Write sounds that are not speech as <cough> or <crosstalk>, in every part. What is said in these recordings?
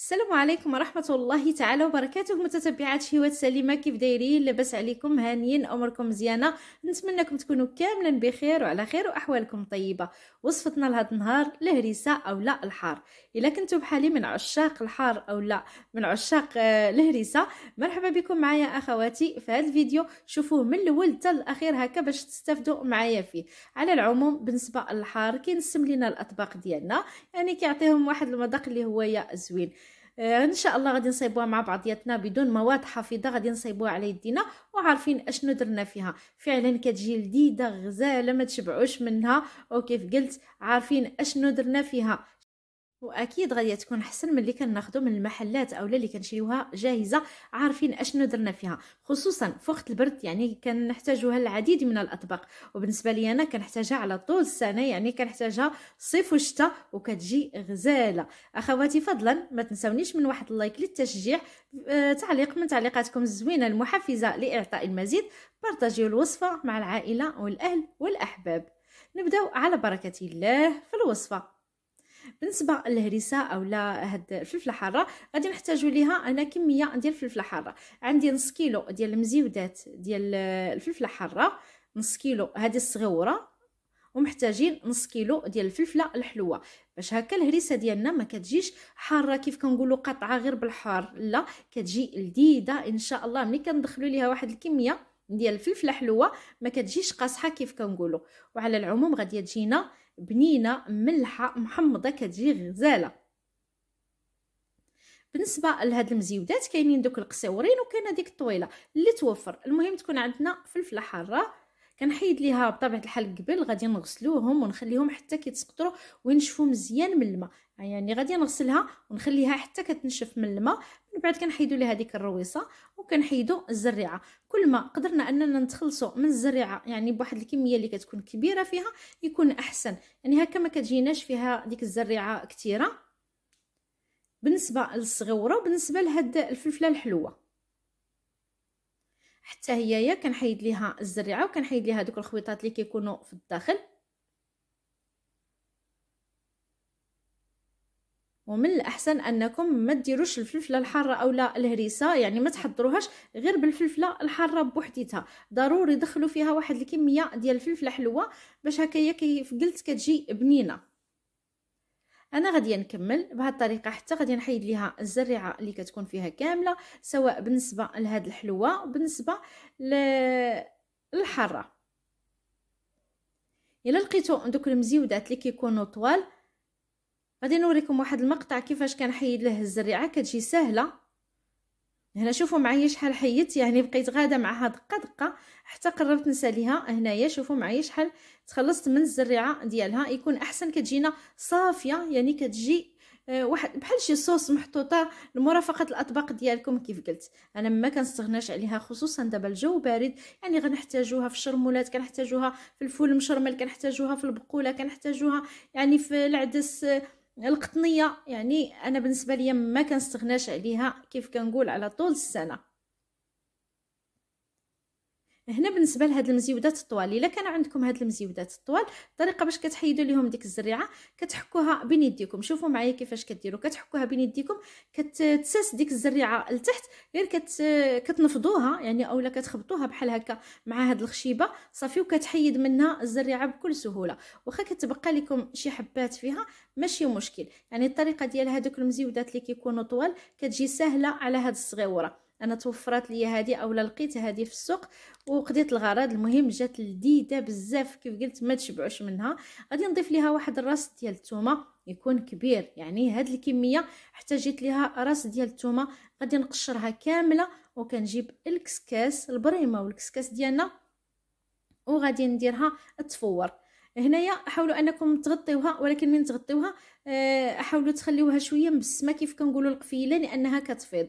السلام عليكم ورحمة الله تعالى وبركاته متتبعات هوات سليمة كيف دايرين لاباس عليكم هانيين أمركم مزيانة نتمنىكم تكونوا كاملا بخير وعلى خير وأحوالكم طيبة وصفتنا لهذا النهار الهريسة أو لا الحار إلا كنتوا بحالي من عشاق الحار أو لا من عشاق الهريسة آه، مرحبا بكم معايا أخواتي في هذا الفيديو شوفوه من الأول حتى الأخير هكا باش تستافدوا معايا فيه على العموم بالنسبة للحار كينسم لينا الأطباق ديالنا يعني كيعطيهم واحد المذاق اللي هو زوين آه، ان شاء الله غادي نصيبوها مع بعضياتنا بدون مواد حافظه غادي نصيبوها على يدينا وعارفين اشنو درنا فيها فعلا كتجي لذيذه غزاله ما تشبعوش منها وكيف قلت عارفين اشنو درنا فيها واكيد غادي تكون احسن من اللي كناخذو من المحلات اولا اللي كنشريوها جاهزه عارفين اشنو درنا فيها خصوصا في وقت البرد يعني كنحتاجوها للعديد من الاطباق وبالنسبه لي انا كنحتاجها على طول السنه يعني كنحتاجها صيف وشتاء وكتجي غزاله اخواتي فضلا ما تنساونيش من واحد اللايك للتشجيع أه تعليق من تعليقاتكم الزوينه المحفزه لاعطاء المزيد بارطاجيو الوصفه مع العائله والاهل والاحباب نبداو على بركه الله في الوصفه بالنسبه للهريسه اولا هاد الفلفله حاره غادي نحتاجوا ليها انا كميه ديال الفلفله حاره عندي نص كيلو ديال المزيودات ديال الفلفله حاره نص كيلو هذه الصغيره ومحتاجين نص كيلو ديال الفلفله الحلوه باش هكا الهريسه ديالنا ما كتجيش حاره كيف كنقولوا قطعه غير بالحار لا كتجي لذيذه ان شاء الله ملي كندخلوا ليها واحد الكميه ديال الفلفله حلوه ما كتجيش قاصحه كيف كنقولوا وعلى العموم غادي تجينا بنينه ملحه محمضه كتجي غزاله بالنسبه لهاد المزيودات كاينين دوك القصيورين وكاين هذيك الطويله اللي توفر المهم تكون عندنا فلفله حاره كنحيد ليها بطبيعه الحال قبل غادي نغسلوهم ونخليهم حتى كيتسقطروا وينشفوا مزيان من الماء يعني غادي نغسلها ونخليها حتى كتنشف من الماء من بعد كنحيدو ليها ديك الرويصه وكنحيدو الزريعه كل ما قدرنا اننا نتخلصوا من الزريعه يعني بواحد الكميه اللي كتكون كبيره فيها يكون احسن يعني هكا ما كتجيناش فيها ديك الزريعه كثيره بالنسبه للصغيوره وبالنسبه لهاد الفلفله الحلوه حتى هيايا كنحيد ليها الزريعه وكنحيد ليها دوك الخويطات اللي كيكونوا في الداخل ومن الاحسن انكم ما ديروش الفلفله الحاره اولا الهريسه يعني ما تحضروهاش غير بالفلفله الحاره بوحديتها ضروري دخلوا فيها واحد الكميه ديال الفلفله حلوه باش هكايا كيف قلت كتجي بنينه انا غادي نكمل بهاد الطريقه حتى غادي نحيد ليها الزريعه اللي كتكون فيها كامله سواء بالنسبه لهاد الحلوه بالنسبه للحاره الا لقيتو دوك المزيودات اللي كيكونوا طوال غادي نوريكم واحد المقطع كيفاش كنحيد له الزريعه كتجي سهله هنا شوفوا معايا شحال حيدت يعني بقيت غاده معها دقه دقه حتى قربت نساليها هنايا شوفوا معايا شحال تخلصت من الزريعه ديالها يكون احسن كتجينا صافيه يعني كتجي آه، واحد بحال شي صوص محطوطه لمرافقه الاطباق ديالكم كيف قلت انا ما كنستغناش عليها خصوصا دابا الجو بارد يعني غنحتاجوها في الشرمولات كنحتاجوها في الفول مشرمل كنحتاجوها في البقوله كنحتاجوها يعني في العدس آه، القطنيه يعني انا بالنسبه ليا ما كنستغناش عليها كيف كنقول على طول السنه هنا بالنسبه لهاد المزيودات الطوال الا كان عندكم هاد المزيودات الطوال الطريقه باش كتحيدوا ليهم ديك الزريعه كتحكوها بين يديكم شوفوا معايا كيفاش كديروا كتحكوها بين يديكم كتساس ديك الزريعه لتحت غير كت كتنفضوها يعني اولا كتخبطوها بحال هكا مع هاد الخشيبه صافي وكتحيد منها الزريعه بكل سهوله واخا كتبقى لكم شي حبات فيها ماشي مشكل يعني الطريقه ديال هادوك المزيودات اللي كيكونوا طوال كتجي سهله على هاد الصغيوره انا توفرت لي هذه اولا لقيت هذه في السوق وقضيت الغرض المهم جات لذيذه بزاف كيف قلت ما تشبعوش منها غادي نضيف ليها واحد الراس ديال الثومه يكون كبير يعني هاد الكميه احتاجيت ليها راس ديال الثومه غادي نقشرها كامله وكنجيب الكسكاس البريمه والكسكاس ديالنا وغادي نديرها تفور هنايا حاولوا انكم تغطيوها ولكن من تغطيوها آه، حاولوا تخليوها شويه مبسمه كيف كنقولوا القفيله لانها كتفيض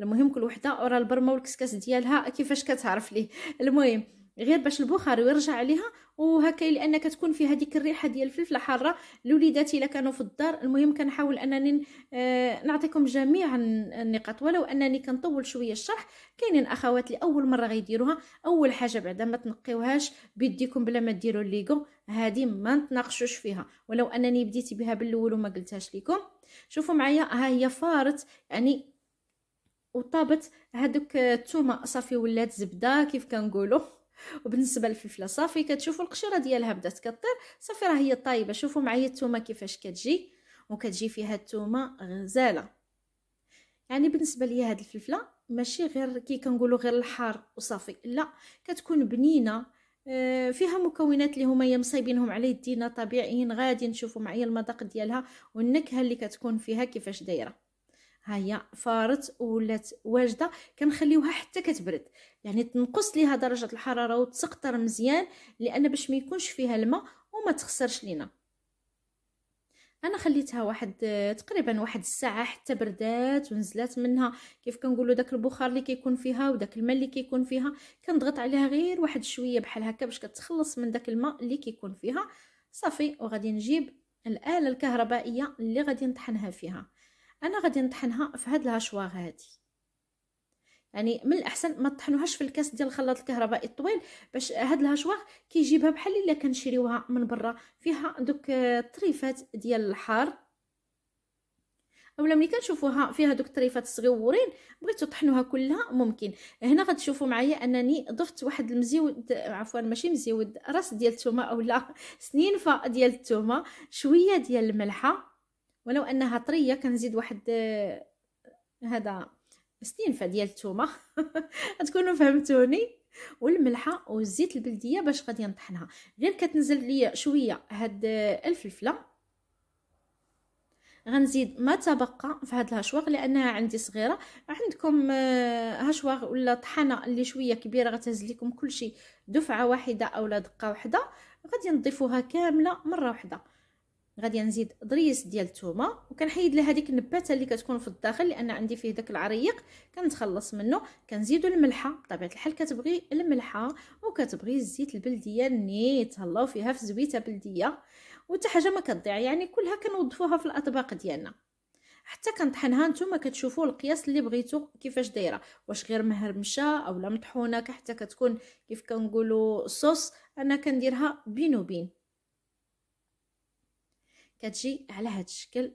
المهم كل وحده ورا البرمه والكسكاس ديالها كيفاش كتعرف ليه المهم غير باش البخار يرجع عليها وهكا لان كتكون في هذيك الريحه ديال الفلفله حاره الوليدات الا كانوا في الدار المهم كنحاول انني آه، نعطيكم جميع النقاط ولو انني كنطول شويه الشرح كاينين اخوات اللي اول مره غيديروها اول حاجه بعدا ما تنقيوهاش بيديكم بلا ما ديروا الليغو هذه ما نتناقشوش فيها ولو انني بديت بها بالاول وما قلتهاش لكم شوفوا معايا ها هي فارت يعني وطابت هذوك الثومه آه، صافي ولات زبده كيف كنقولوا <laughs> وبالنسبه للفلفله صافي كتشوفوا القشره ديالها بدات كطير صافي راه هي طايبه شوفوا معايا الثومه كيفاش كتجي وكتجي فيها الثومه غزاله يعني بالنسبه ليا هاد الفلفله ماشي غير كي كنقولوا غير الحار وصافي لا كتكون بنينه آه، فيها مكونات اللي هما مصايبينهم على يدينا طبيعيين غادي نشوفوا معايا المذاق ديالها والنكهه اللي كتكون فيها كيفاش دايره ها هي فارت ولات واجده كنخليوها حتى كتبرد يعني تنقص ليها درجه الحراره وتسقطر مزيان لان باش ما يكونش فيها الماء وما تخسرش لينا انا خليتها واحد تقريبا واحد الساعه حتى بردات ونزلات منها كيف كنقولوا داك البخار اللي كيكون فيها وداك الماء اللي كيكون فيها كنضغط عليها غير واحد شويه بحال هكا باش كتخلص من داك الماء اللي كيكون فيها صافي وغادي نجيب الاله الكهربائيه اللي غادي نطحنها فيها انا غادي نطحنها في هاد الهشوار هادي يعني من الاحسن ما تطحنوهاش في الكاس ديال الخلاط الكهربائي الطويل باش هاد الهشوار كيجيبها بحال الا كنشريوها من برا فيها دوك الطريفات ديال الحار اولا ملي كنشوفوها فيها دوك الطريفات صغيورين بغيتو طحنوها كلها ممكن هنا غتشوفوا معايا انني ضفت واحد المزيود عفوا ماشي مزيود راس ديال الثومه اولا <laughs> سنينفه ديال الثومه شويه ديال الملحه ولو انها طريه كنزيد واحد آه، هذا سنين ديال الثومه <laughs> تكونوا فهمتوني والملحه والزيت البلديه باش غادي نطحنها غير كتنزل ليا شويه هاد آه، الفلفله غنزيد ما تبقى في هاد الهشواغ لانها عندي صغيره عندكم آه، هشواغ ولا طحنه اللي شويه كبيره غتهز لكم كلشي دفعه واحده اولا دقه واحده غادي نضيفوها كامله مره واحده غادي نزيد ضريس ديال الثومه وكنحيد لها هذيك النباته اللي كتكون في الداخل لان عندي فيه داك العريق كنتخلص منه كنزيدو الملحه بطبيعه الحال كتبغي الملحه وكتبغي الزيت البلديه نيت هلاو فيها في زويته بلديه وحتى حاجه ما كتضيع يعني كلها كنوظفوها في الاطباق ديالنا حتى كنطحنها نتوما كتشوفوا القياس اللي بغيتو كيفاش دايره واش غير مهرمشه اولا مطحونه حتى كتكون كيف كنقولوا صوص انا كنديرها بين وبين كتجي على هذا الشكل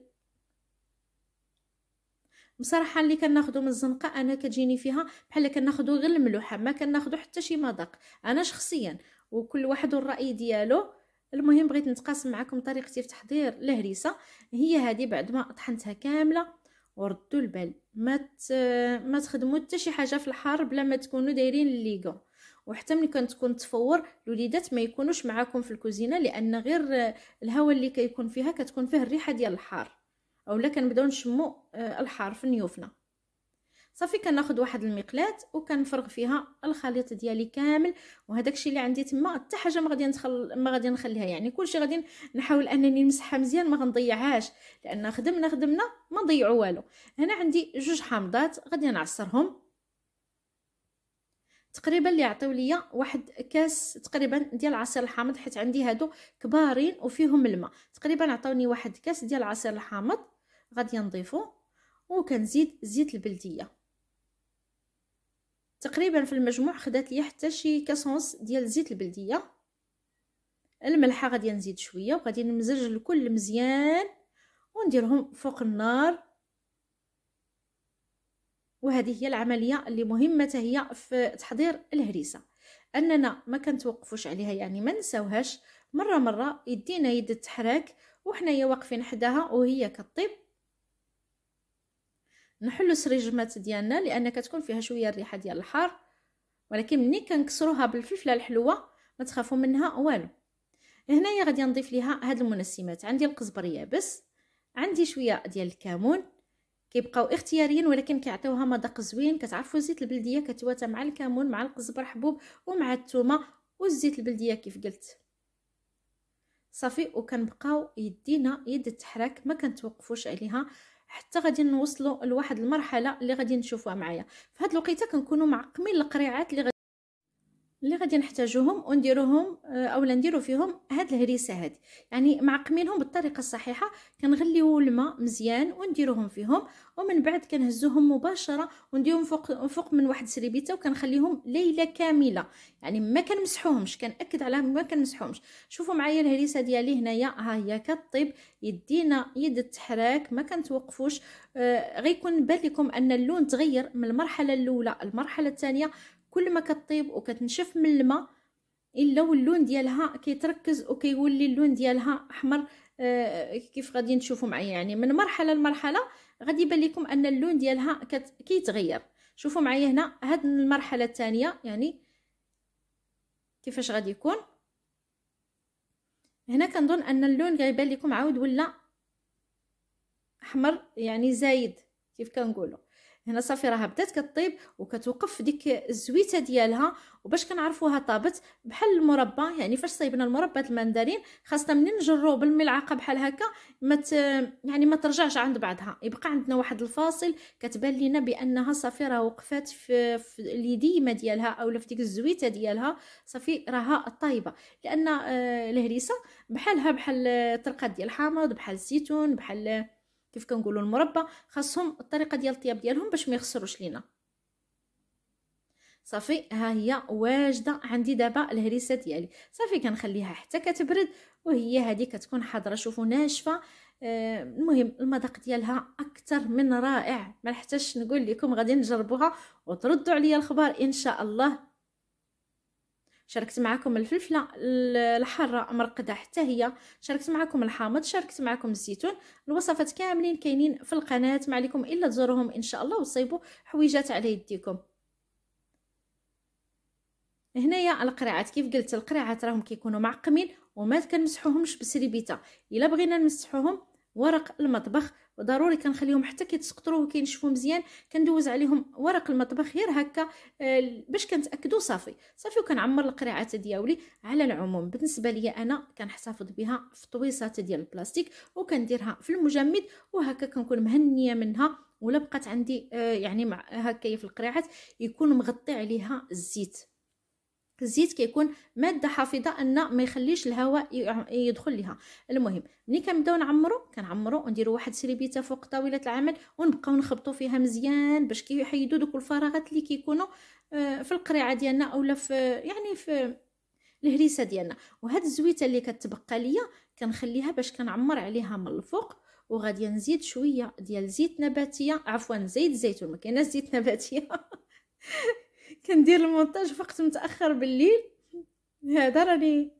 بصراحه اللي كناخذو من الزنقه انا كتجيني فيها بحال كناخذو غير الملوحه ما كناخذو حتى شي مذاق انا شخصيا وكل واحد والراي ديالو المهم بغيت نتقاسم معكم طريقتي في تحضير الهريسه هي هذه بعد ما طحنتها كامله وردوا البال ما ما تخدموا حتى شي حاجه في الحار بلا ما تكونوا دايرين الليغو وحتى ملي كنتكون تفور الوليدات ما يكونوش معاكم في الكوزينه لان غير الهواء اللي كيكون فيها كتكون فيه الريحه ديال الحار اولا كنبداو نشمو آه، الحار في نيوفنا صافي كناخذ واحد المقلاة وكنفرغ فيها الخليط ديالي كامل وهذاك الشيء اللي عندي تما حتى حاجه ما غادي ما غادي نخليها يعني كلشي غادي نحاول انني نمسحها مزيان ما غنضيعهاش لان خدمنا خدمنا ما نضيعوا والو هنا عندي جوج حامضات غادي نعصرهم تقريبا اللي عطيو ليا واحد كاس تقريبا ديال عصير الحامض حيت عندي هادو كبارين وفيهم الماء تقريبا عطاوني واحد كاس ديال عصير الحامض غادي نضيفو وكنزيد زيت البلديه تقريبا في المجموع خدات لي حتى شي كاسونس ديال زيت البلديه الملحه غادي نزيد شويه وغادي نمزج الكل مزيان ونديرهم فوق النار وهذه هي العمليه اللي مهمه هي في تحضير الهريسه اننا ما كنتوقفوش عليها يعني ما نساوهاش مره مره يدينا يد التحراك وحنايا واقفين حداها وهي كطيب نحلو سريجمات ديالنا لان كتكون فيها شويه الريحه ديال الحار ولكن ملي كنكسروها بالفلفله الحلوه ما تخافوا منها والو هنايا غادي نضيف ليها هاد المنسمات عندي القزبر يابس عندي شويه ديال الكمون كيبقاو اختياريين ولكن كيعطيوها مذاق زوين كتعرفوا زيت البلديه كتواتى مع الكمون مع القزبر حبوب ومع الثومه والزيت البلديه كيف قلت صافي وكنبقاو يدينا يد التحراك ما كنتوقفوش عليها حتى غادي نوصلوا لواحد المرحله اللي غادي نشوفوها معايا في هاد الوقيته كنكونوا معقمين القريعات اللي اللي غادي نحتاجوهم ونديروهم آه، اولا نديرو فيهم هاد الهريسه هاد يعني معقمينهم بالطريقه الصحيحه كنغليو الماء مزيان ونديروهم فيهم ومن بعد كنهزوهم مباشره ونديرهم فوق فوق من واحد سريبيته وكنخليهم ليله كامله يعني ما كنمسحوهمش كنأكد على ما كنمسحوهمش شوفوا معايا الهريسه ديالي هنايا ها هي كطيب يدينا يد التحراك ما كنتوقفوش آه غيكون بان لكم ان اللون تغير من المرحله الاولى المرحله الثانيه كل ما كطيب وكتنشف من الماء الا واللون ديالها كيتركز وكيولي اللون ديالها احمر آه كيف غادي نشوفوا معايا يعني من مرحله لمرحله غادي يبان لكم ان اللون ديالها كيتغير شوفوا معايا هنا هاد المرحله الثانيه يعني كيفاش غادي يكون هنا كنظن ان اللون غيبان لكم عاود ولا احمر يعني زايد كيف كنقولوا هنا صافي راها بدات كطيب وكتوقف في ديك الزويته ديالها وباش كنعرفوها طابت بحال المربى يعني فاش صيبنا المربى المندرين خاصنا منين نجرو بالملعقه بحال هكا ما مت يعني ما ترجعش عند بعضها يبقى عندنا واحد الفاصل كتبان لينا بانها صافي راه وقفات في, في اليديمه ديالها اولا في ديك الزويته ديالها صافي راها طايبه لان آه، الهريسه بحالها بحال الطرقه آه، ديال الحامض بحال الزيتون بحال كيف كنقولوا المربى خاصهم الطريقه ديال الطياب ديالهم باش ما يخسروش لينا صافي ها هي واجده عندي دابا الهريسه ديالي صافي كنخليها حتى كتبرد وهي هذه كتكون حاضره شوفوا ناشفه آه المهم المذاق ديالها اكثر من رائع ما نحتاجش نقول لكم غادي نجربوها وتردوا عليا الخبر ان شاء الله شاركت معكم الفلفله الحاره مرقده حتى هي شاركت معكم الحامض شاركت معكم الزيتون الوصفات كاملين كاينين في القناه ما عليكم الا تزورهم ان شاء الله وصيبوا حويجات على يديكم هنايا القرعات كيف قلت القرعات راهم كيكونوا معقمين وما كنمسحوهمش بسريبيتا الا بغينا نمسحوهم ورق المطبخ ضروري كنخليهم حتى كيتسقطرو وكينشفو مزيان كندوز عليهم ورق المطبخ غير هكا آه، باش كنتاكدو صافي صافي وكنعمر القريعات دياولي على العموم بالنسبه ليا انا كنحتفظ بها في طويصات ديال البلاستيك وكنديرها في المجمد وهكا كنكون مهنيه منها ولا بقات عندي آه، يعني هكايا في القريعات يكون مغطي عليها الزيت الزيت كيكون ماده حافظه ان ما يخليش الهواء يدخل لها المهم ملي كنبداو نعمرو كنعمرو ونديرو واحد سريبيته فوق طاوله العمل ونبقاو نخبطو فيها مزيان باش كيحيدو دوك الفراغات اللي كيكونوا آه، في القريعه ديالنا اولا في يعني في الهريسه ديالنا وهاد الزويته اللي كتبقى ليا كنخليها باش كنعمر عليها من الفوق وغادي نزيد شويه ديال زيت نباتيه عفوا زيت زيتون ما كايناش زيت نباتيه <laughs> كندير المونتاج وقت متاخر بالليل هذا راني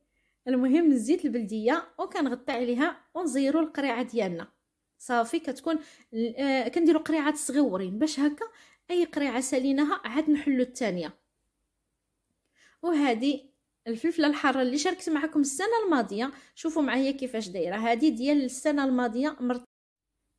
المهم الزيت البلديه وكنغطي عليها ونزيرو القريعه ديالنا صافي كتكون آه كنديروا قريعات صغيورين باش هكا اي قريعه سليناها عاد نحلو الثانيه وهذه الفلفله الحاره اللي شاركت معكم السنه الماضيه شوفوا معايا كيفاش دايره هذه ديال السنه الماضيه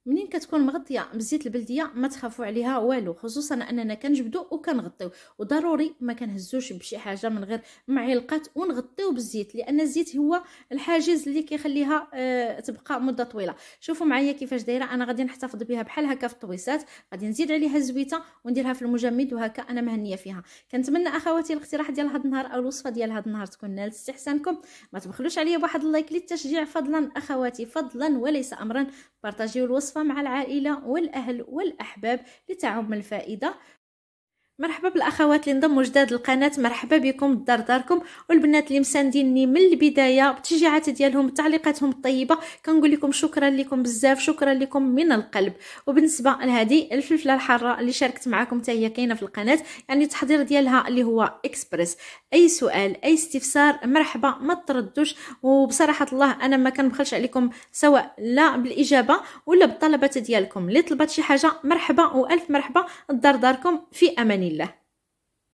منين كتكون مغطيه بزيت البلديه ما تخافوا عليها والو خصوصا اننا كنجبدو وكنغطيو وضروري ما كنهزوش بشي حاجه من غير معلقات ونغطيو بالزيت لان الزيت هو الحاجز اللي كيخليها آه تبقى مده طويله شوفوا معايا كيفاش دايره انا غادي نحتفظ بها بحال هكا في الطويسات غادي نزيد عليها الزويته ونديرها في المجمد وهكا انا مهنيه فيها كنتمنى اخواتي الاقتراح ديال هذا النهار او الوصفه ديال هذا النهار تكون نالت استحسانكم ما تبخلوش عليا بواحد اللايك للتشجيع فضلا اخواتي فضلا وليس امرا بارطاجيو الوصفة مع العائلة والأهل والأحباب لتعم الفائدة مرحبا بالاخوات اللي انضموا جداد للقناه مرحبا بكم دار داركم والبنات اللي مسانديني من البدايه بتشجيعات ديالهم تعليقاتهم الطيبه كنقول لكم شكرا لكم بزاف شكرا لكم من القلب وبالنسبه لهذه الفلفله الحاره اللي شاركت معكم حتى هي كاينه في القناه يعني التحضير ديالها اللي هو اكسبريس اي سؤال اي استفسار مرحبا ما تردوش وبصراحه الله انا ما كنبخلش عليكم سواء لا بالاجابه ولا بالطلبات ديالكم اللي طلبت شي حاجه مرحبا والف مرحبا دار داركم في امان niillä